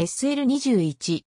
SL21、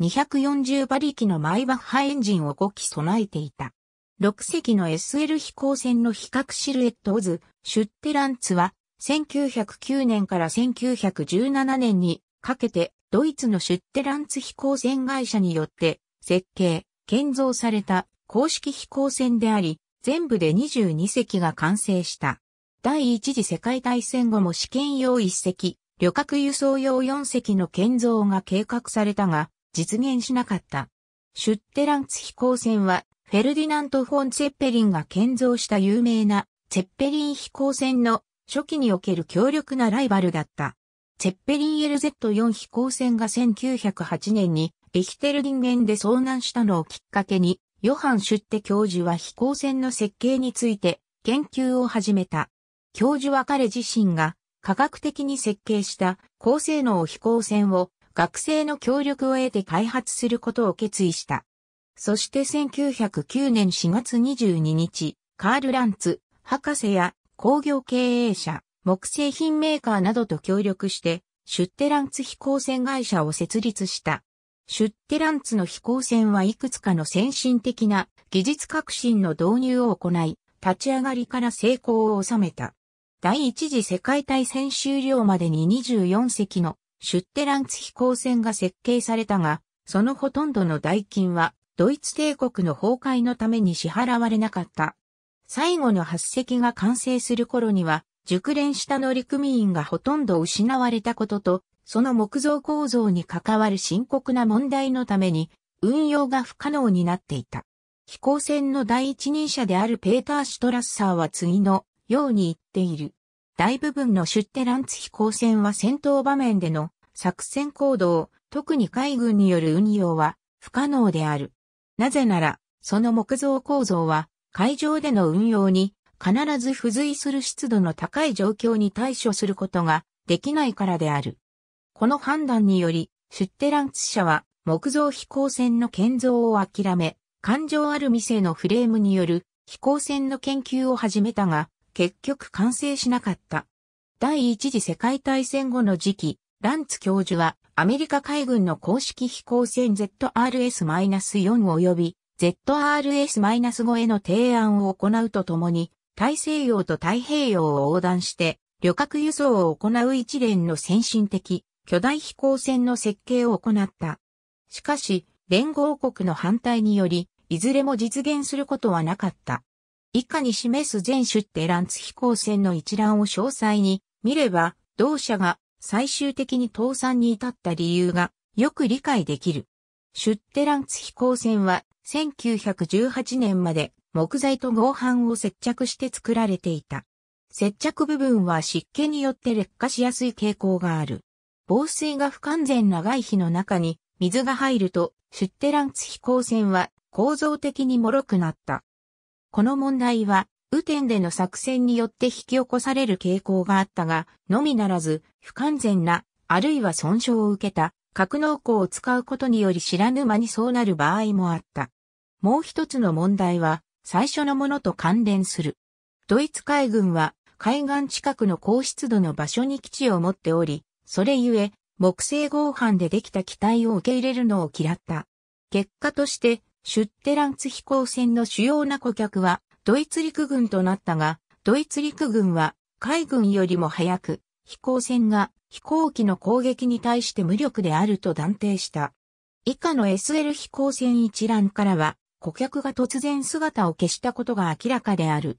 240馬力のマイバッハエンジンを5機備えていた。6隻の SL 飛行船の比較シルエットオズ、シュッテランツは、1909年から1917年にかけて、ドイツのシュッテランツ飛行船会社によって、設計、建造された公式飛行船であり、全部で22隻が完成した。第一次世界大戦後も試験用1隻、旅客輸送用4隻の建造が計画されたが、実現しなかった。シュッテランツ飛行船は、フェルディナント・フォン・ツェッペリンが建造した有名な、ツェッペリン飛行船の初期における強力なライバルだった。ツェッペリン LZ4 飛行船が1908年に、エヒテルディンゲンで遭難したのをきっかけに、ヨハン・シュッテ教授は飛行船の設計について研究を始めた。教授は彼自身が科学的に設計した高性能飛行船を学生の協力を得て開発することを決意した。そして1909年4月22日、カール・ランツ、博士や工業経営者、木製品メーカーなどと協力して、シュッテランツ飛行船会社を設立した。シュッテランツの飛行船はいくつかの先進的な技術革新の導入を行い、立ち上がりから成功を収めた。第一次世界大戦終了までに24隻のシュッテランツ飛行船が設計されたが、そのほとんどの代金はドイツ帝国の崩壊のために支払われなかった。最後の8隻が完成する頃には、熟練した乗組員がほとんど失われたことと、その木造構造に関わる深刻な問題のために、運用が不可能になっていた。飛行船の第一人者であるペーター・シュトラッサーは次のように言っている。大部分のシュッテランツ飛行船は戦闘場面での作戦行動、特に海軍による運用は不可能である。なぜなら、その木造構造は海上での運用に必ず付随する湿度の高い状況に対処することができないからである。この判断により、シュッテランツ社は木造飛行船の建造を諦め、感情ある店のフレームによる飛行船の研究を始めたが、結局完成しなかった。第一次世界大戦後の時期、ランツ教授はアメリカ海軍の公式飛行船 ZRS-4 及び ZRS-5 への提案を行うとともに、大西洋と太平洋を横断して、旅客輸送を行う一連の先進的、巨大飛行船の設計を行った。しかし、連合国の反対により、いずれも実現することはなかった。以下に示す全出テランツ飛行船の一覧を詳細に見れば、同社が最終的に倒産に至った理由がよく理解できる。出テランツ飛行船は1918年まで木材と合板を接着して作られていた。接着部分は湿気によって劣化しやすい傾向がある。防水が不完全な外皮の中に水が入ると、出テランツ飛行船は構造的に脆くなった。この問題は、雨天での作戦によって引き起こされる傾向があったが、のみならず、不完全な、あるいは損傷を受けた、格納庫を使うことにより知らぬ間にそうなる場合もあった。もう一つの問題は、最初のものと関連する。ドイツ海軍は、海岸近くの高湿度の場所に基地を持っており、それゆえ、木製合板でできた機体を受け入れるのを嫌った。結果として、シュッテランツ飛行船の主要な顧客はドイツ陸軍となったが、ドイツ陸軍は海軍よりも早く飛行船が飛行機の攻撃に対して無力であると断定した。以下の SL 飛行船一覧からは顧客が突然姿を消したことが明らかである。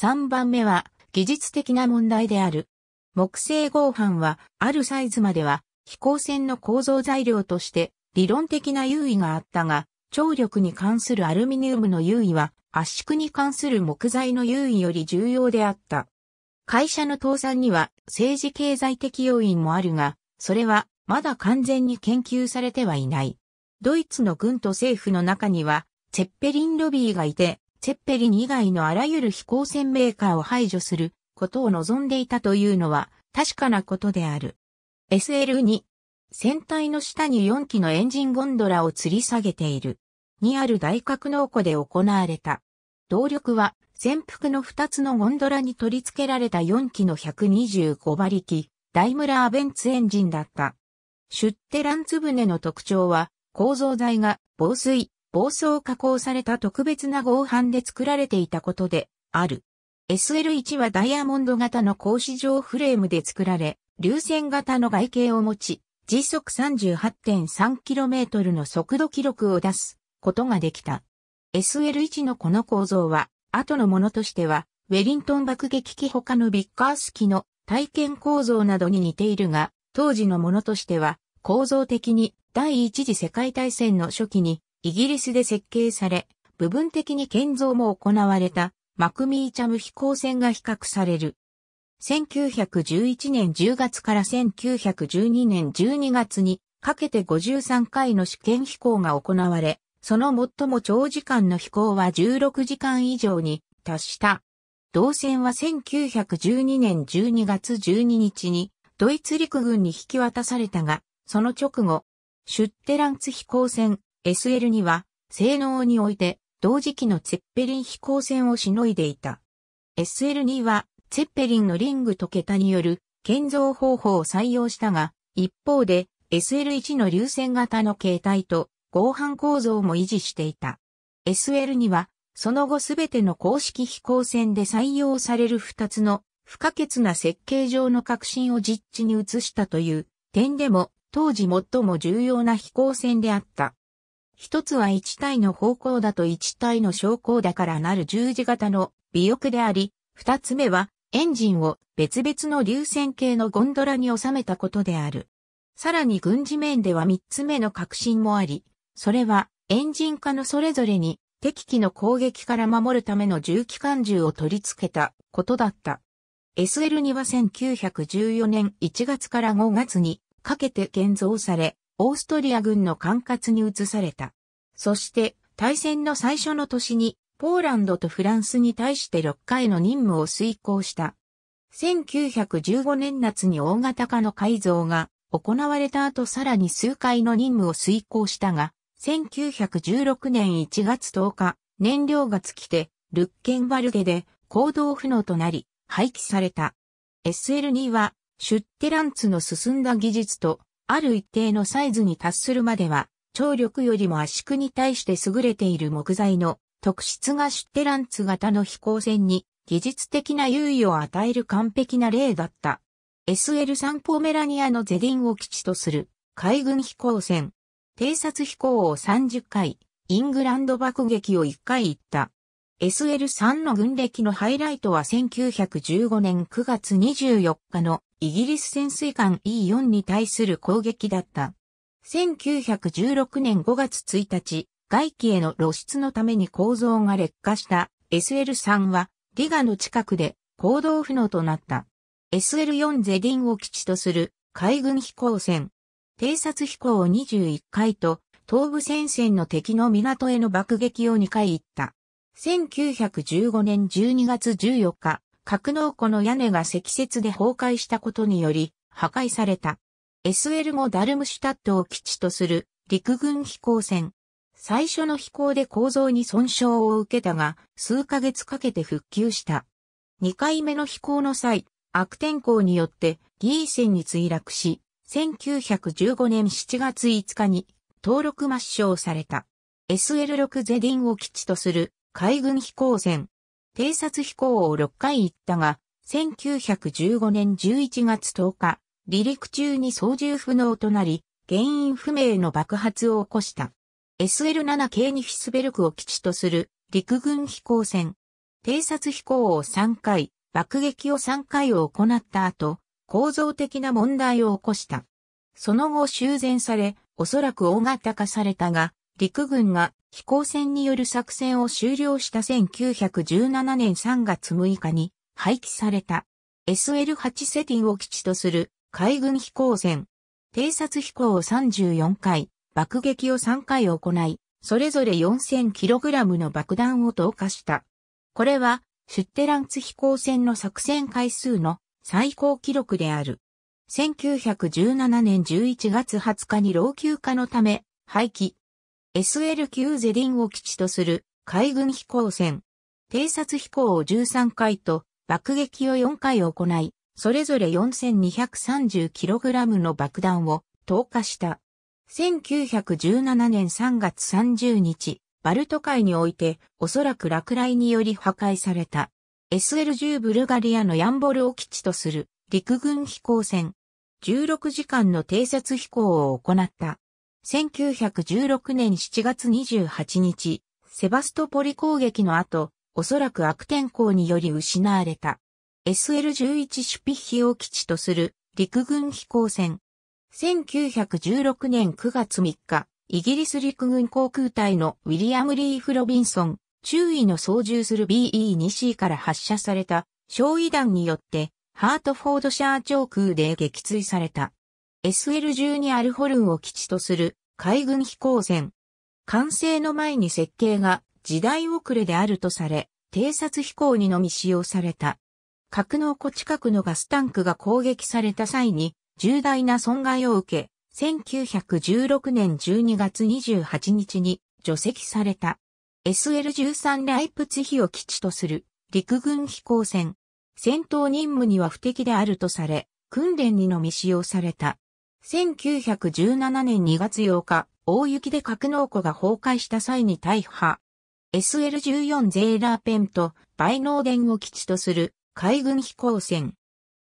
3番目は技術的な問題である。木製合板はあるサイズまでは飛行船の構造材料として理論的な優位があったが張力に関するアルミニウムの優位は圧縮に関する木材の優位より重要であった。会社の倒産には政治経済的要因もあるが、それはまだ完全に研究されてはいない。ドイツの軍と政府の中には、ツェッペリンロビーがいて、ツェッペリン以外のあらゆる飛行船メーカーを排除することを望んでいたというのは確かなことである。SL2 船体の下に4機のエンジンゴンドラを吊り下げている。にある大格納庫で行われた。動力は、潜伏の2つのゴンドラに取り付けられた4機の125馬力、ダイムラーベンツエンジンだった。シュッテランツ船の特徴は、構造材が防水、防装加工された特別な合板で作られていたことで、ある。SL1 はダイヤモンド型の格子状フレームで作られ、流線型の外形を持ち、時速 38.3km の速度記録を出すことができた。SL1 のこの構造は、後のものとしては、ウェリントン爆撃機他のビッカース機の体験構造などに似ているが、当時のものとしては、構造的に第一次世界大戦の初期にイギリスで設計され、部分的に建造も行われたマクミーチャム飛行船が比較される。1911年10月から1912年12月にかけて53回の試験飛行が行われ、その最も長時間の飛行は16時間以上に達した。同船は1912年12月12日にドイツ陸軍に引き渡されたが、その直後、シュッテランツ飛行船 SL には性能において同時期のツェッペリン飛行船をしのいでいた。SL2 はツェッペリンのリングと桁による建造方法を採用したが、一方で SL1 の流線型の形態と合板構造も維持していた。SL には、その後すべての公式飛行船で採用される二つの不可欠な設計上の革新を実地に移したという点でも当時最も重要な飛行船であった。一つは一体の方向だと一体の昇降だからなる十字型の尾翼であり、二つ目はエンジンを別々の流線形のゴンドラに収めたことである。さらに軍事面では三つ目の革新もあり、それはエンジン化のそれぞれに敵機の攻撃から守るための重機関銃を取り付けたことだった。SL2 は1914年1月から5月にかけて建造され、オーストリア軍の管轄に移された。そして対戦の最初の年にポーランドとフランスに対して6回の任務を遂行した。1915年夏に大型化の改造が行われた後さらに数回の任務を遂行したが、1916年1月10日、燃料が尽きて、ルッケンバルゲで行動不能となり、廃棄された。SL2 は、シュッテランツの進んだ技術と、ある一定のサイズに達するまでは、張力よりも圧縮に対して優れている木材の特質がシュッテランツ型の飛行船に技術的な優位を与える完璧な例だった。SL3 ポメラニアのゼリンを基地とする海軍飛行船偵察飛行を30回、イングランド爆撃を1回行った。SL3 の軍歴のハイライトは1915年9月24日のイギリス潜水艦 E4 に対する攻撃だった。1916年5月1日、外気への露出のために構造が劣化した SL3 はリガの近くで行動不能となった。SL4 ゼディンを基地とする海軍飛行船偵察飛行を21回と、東部戦線の敵の港への爆撃を2回行った。1915年12月14日、格納庫の屋根が積雪で崩壊したことにより、破壊された。SL5 ダルムシュタットを基地とする陸軍飛行船。最初の飛行で構造に損傷を受けたが、数ヶ月かけて復旧した。2回目の飛行の際、悪天候によってギーセンに墜落し、1915年7月5日に登録抹消された SL6 ゼディンを基地とする海軍飛行船。偵察飛行を6回行ったが、1915年11月10日、離陸中に操縦不能となり、原因不明の爆発を起こした。SL7 系にフィスベルクを基地とする陸軍飛行船。偵察飛行を3回、爆撃を3回を行った後、構造的な問題を起こした。その後修繕され、おそらく大型化されたが、陸軍が飛行船による作戦を終了した1917年3月6日に廃棄された SL8 セティンを基地とする海軍飛行船。偵察飛行を34回、爆撃を3回行い、それぞれ 4000kg の爆弾を投下した。これは、シュッテランツ飛行船の作戦回数の最高記録である。1917年11月20日に老朽化のため、廃棄。SL 級ゼリンを基地とする海軍飛行船。偵察飛行を13回と爆撃を4回行い、それぞれ 4230kg の爆弾を投下した。1917年3月30日、バルト海においておそらく落雷により破壊された。SL10 ブルガリアのヤンボルを基地とする陸軍飛行船。16時間の偵察飛行を行った。1916年7月28日、セバストポリ攻撃の後、おそらく悪天候により失われた。SL11 シュピッヒを基地とする陸軍飛行船。1916年9月3日、イギリス陸軍航空隊のウィリアム・リー・フロビンソン、注意の操縦する BE2C から発射された焼夷弾によってハートフォードシャー上空で撃墜された。SL12 アルホルンを基地とする海軍飛行船。完成の前に設計が時代遅れであるとされ、偵察飛行にのみ使用された。格納庫近くのガスタンクが攻撃された際に重大な損害を受け、1916年12月28日に除籍された。SL-13 ライプツヒを基地とする陸軍飛行船。戦闘任務には不適であるとされ、訓練にのみ使用された。1917年2月8日、大雪で格納庫が崩壊した際に大破。SL-14 ゼーラーペンとバイノーデンを基地とする海軍飛行船。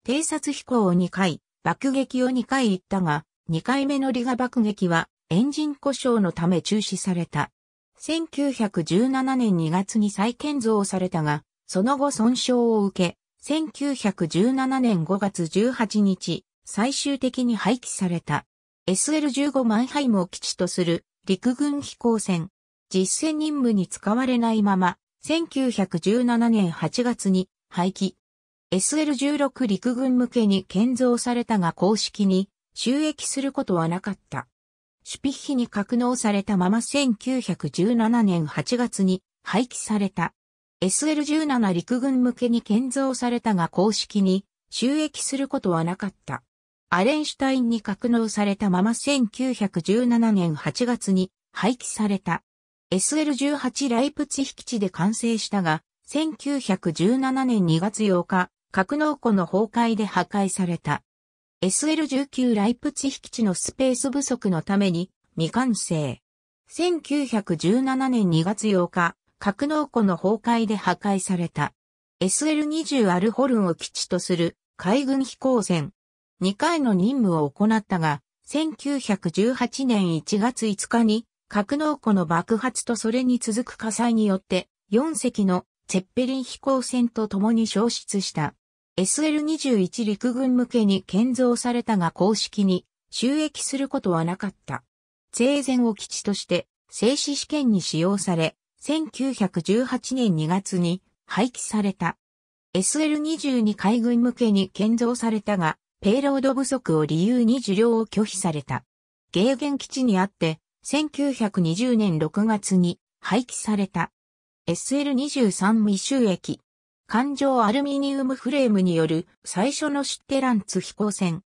偵察飛行を2回、爆撃を2回行ったが、2回目のリガ爆撃はエンジン故障のため中止された。1917年2月に再建造されたが、その後損傷を受け、1917年5月18日、最終的に廃棄された。SL-15 マンハイムを基地とする陸軍飛行船。実戦任務に使われないまま、1917年8月に廃棄。SL-16 陸軍向けに建造されたが公式に収益することはなかった。シュピッヒに格納されたまま1917年8月に廃棄された。SL17 陸軍向けに建造されたが公式に収益することはなかった。アレンシュタインに格納されたまま1917年8月に廃棄された。SL18 ライプツヒ基地で完成したが、1917年2月8日、格納庫の崩壊で破壊された。SL19 ライプツ引基地のスペース不足のために未完成。1917年2月8日、格納庫の崩壊で破壊された。SL20 アルホルンを基地とする海軍飛行船。2回の任務を行ったが、1918年1月5日に格納庫の爆発とそれに続く火災によって4隻のチェッペリン飛行船と共に消失した。SL21 陸軍向けに建造されたが公式に収益することはなかった。生前を基地として静止試験に使用され、1918年2月に廃棄された。SL22 海軍向けに建造されたが、ペイロード不足を理由に受領を拒否された。ゲーゲン基地にあって、1920年6月に廃棄された。SL23 未収益。環状アルミニウムフレームによる最初のシュッテランツ飛行船。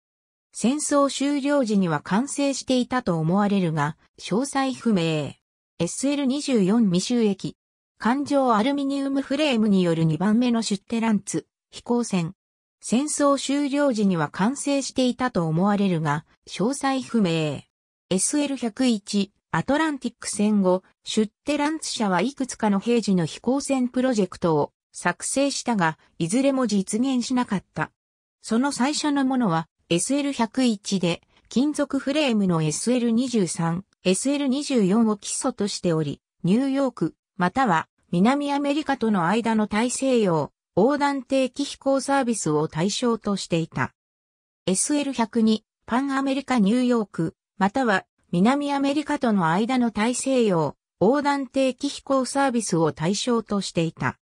戦争終了時には完成していたと思われるが、詳細不明。SL24 未収益。環状アルミニウムフレームによる2番目のシュッテランツ飛行船。戦争終了時には完成していたと思われるが、詳細不明。SL101 アトランティック戦後、シュッテランツ社はいくつかの平時の飛行船プロジェクトを作成したが、いずれも実現しなかった。その最初のものは SL101 で、金属フレームの SL23、SL24 を基礎としており、ニューヨーク、または南アメリカとの間の大西洋、横断定期飛行サービスを対象としていた。SL102、パンアメリカニューヨーク、または南アメリカとの間の大西洋、横断定期飛行サービスを対象としていた。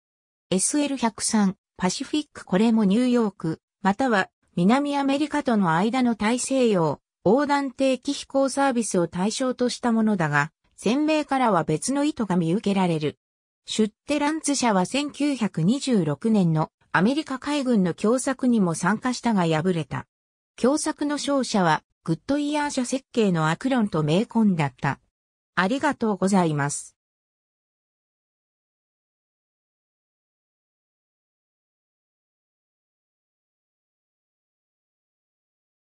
SL103 パシフィックこれもニューヨーク、または南アメリカとの間の大西洋横断定期飛行サービスを対象としたものだが、鮮明からは別の意図が見受けられる。シュッテランツ社は1926年のアメリカ海軍の共作にも参加したが敗れた。共作の勝者はグッドイヤー社設計のアクロンと名コンだった。ありがとうございます。